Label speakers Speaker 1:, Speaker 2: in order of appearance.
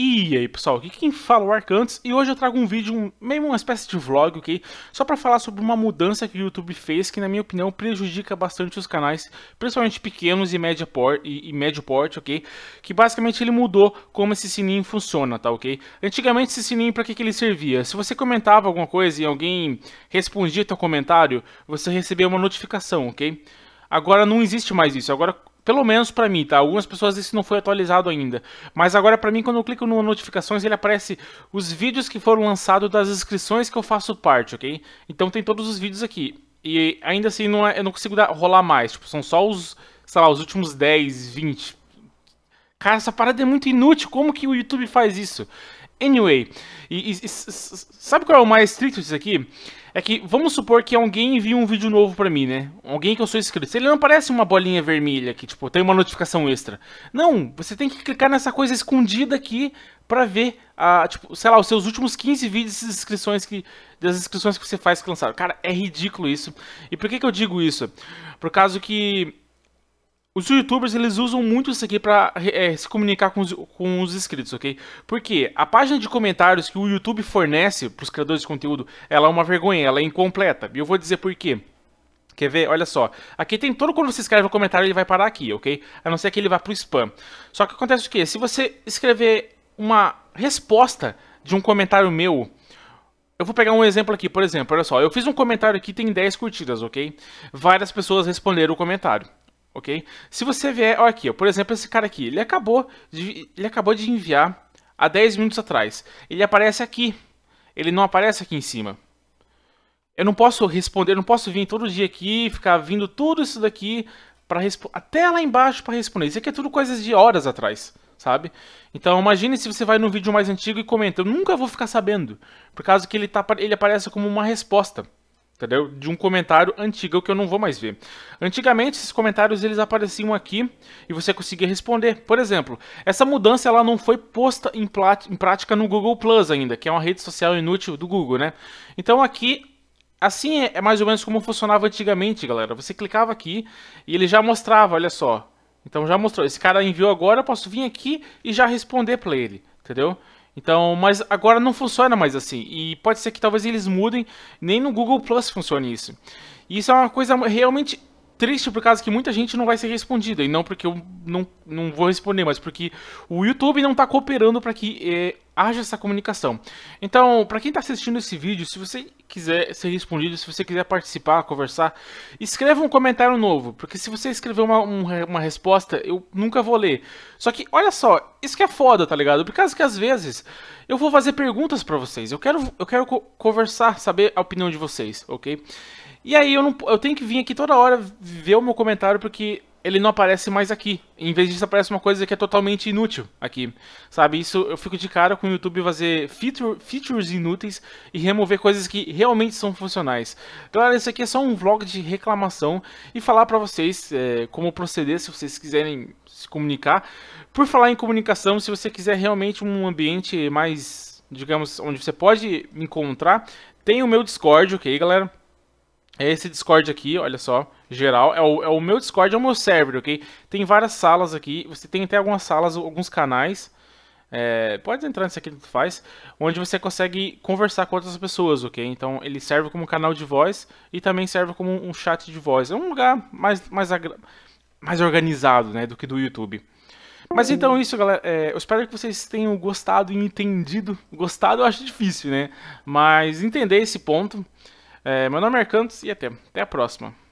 Speaker 1: E aí pessoal, aqui quem fala é o Arcantes e hoje eu trago um vídeo, um, meio uma espécie de vlog, ok? Só para falar sobre uma mudança que o YouTube fez que na minha opinião prejudica bastante os canais, principalmente pequenos e, por, e, e médio porte, ok? Que basicamente ele mudou como esse sininho funciona, tá ok? Antigamente esse sininho para que, que ele servia? Se você comentava alguma coisa e alguém respondia teu comentário, você recebia uma notificação, ok? Agora não existe mais isso. Agora pelo menos para mim, tá? Algumas pessoas isso não foi atualizado ainda. Mas agora para mim, quando eu clico no notificações, ele aparece os vídeos que foram lançados das inscrições que eu faço parte, ok? Então tem todos os vídeos aqui. E ainda assim não é, eu não consigo dar, rolar mais. Tipo, são só os, sei lá, os últimos 10, 20. Cara, essa parada é muito inútil. Como que o YouTube faz isso? Anyway, e, e, e, sabe qual é o mais estrito disso aqui? É que vamos supor que alguém envia um vídeo novo pra mim, né? Alguém que eu sou inscrito. Ele não aparece uma bolinha vermelha que, tipo, tem uma notificação extra. Não, você tem que clicar nessa coisa escondida aqui pra ver, a, tipo, sei lá, os seus últimos 15 vídeos das inscrições que, das inscrições que você faz que lançaram. Cara, é ridículo isso. E por que, que eu digo isso? Por causa que os youtubers, eles usam muito isso aqui pra é, se comunicar com os, com os, inscritos, ok? Porque a página de comentários que o YouTube fornece pros criadores de conteúdo, ela é uma vergonha, ela é incompleta. E eu vou dizer por quê. Quer ver? Olha só. Aqui tem todo quando você escreve um comentário, ele vai parar aqui, ok? A não ser que ele vá pro spam. Só que acontece o quê? Se você escrever uma resposta de um comentário meu eu vou pegar um exemplo aqui, por exemplo, olha só, eu fiz um comentário aqui, tem 10 curtidas, ok? Várias pessoas responderam o comentário ok? Se você vier, olha aqui, ó, por exemplo, esse cara aqui, ele acabou de, ele acabou de enviar há 10 minutos atrás. Ele aparece aqui, ele não aparece aqui em cima. Eu não posso responder, eu não posso vir todo dia aqui, ficar vindo tudo isso daqui para até lá embaixo para responder. Isso aqui é tudo coisas de horas atrás, sabe? Então imagine se você vai num vídeo mais antigo e comenta, eu nunca vou ficar sabendo, por causa que ele, tá, ele aparece como uma resposta entendeu? De um comentário antigo que eu não vou mais ver. Antigamente esses comentários eles apareciam aqui e você conseguia responder. Por exemplo, essa mudança ela não foi posta em, em prática no Google Plus ainda, que é uma rede social inútil do Google, né? Então aqui assim é, é mais ou menos como funcionava antigamente, galera. Você clicava aqui e ele já mostrava, olha só. Então já mostrou. Esse cara enviou agora, eu posso vir aqui e já responder para ele, entendeu? Então, mas agora não funciona mais assim. E pode ser que talvez eles mudem, nem no Google Plus funcione isso. E isso é uma coisa realmente triste por causa que muita gente não vai ser respondida. E não porque eu não, não vou responder, mas porque o YouTube não está cooperando para que é, haja essa comunicação. Então, para quem está assistindo esse vídeo, se você quiser ser respondido, se você quiser participar, conversar, escreva um comentário novo, porque se você escrever uma, uma, resposta, eu nunca vou ler. Só que, olha só, isso que é foda, tá ligado? Por causa que às vezes eu vou fazer perguntas para vocês, eu quero, eu quero conversar, saber a opinião de vocês, ok? E aí eu, não, eu tenho que vir aqui toda hora ver o meu comentário, porque ele não aparece mais aqui. Em vez disso, aparece uma coisa que é totalmente inútil aqui. Sabe? Isso eu fico de cara com o YouTube fazer feature, features inúteis e remover coisas que realmente são funcionais. Galera, isso aqui é só um vlog de reclamação e falar pra vocês é, como proceder se vocês quiserem se comunicar. Por falar em comunicação, se você quiser realmente um ambiente mais, digamos, onde você pode me encontrar, tem o meu Discord, ok, galera? é esse Discord aqui, olha só, geral. É o, é o, meu Discord, é o meu server, ok? Tem várias salas aqui, você tem até algumas salas, alguns canais. É, pode entrar nesse aqui que tu faz, onde você consegue conversar com outras pessoas, ok? Então ele serve como canal de voz e também serve como um chat de voz. É um lugar mais, mais, mais organizado né, do que do YouTube. Mas então é isso, galera. É, eu espero que vocês tenham gostado e entendido. Gostado eu acho difícil, né? Mas entender esse ponto. É, meu nome é Arcantos e até, até a próxima.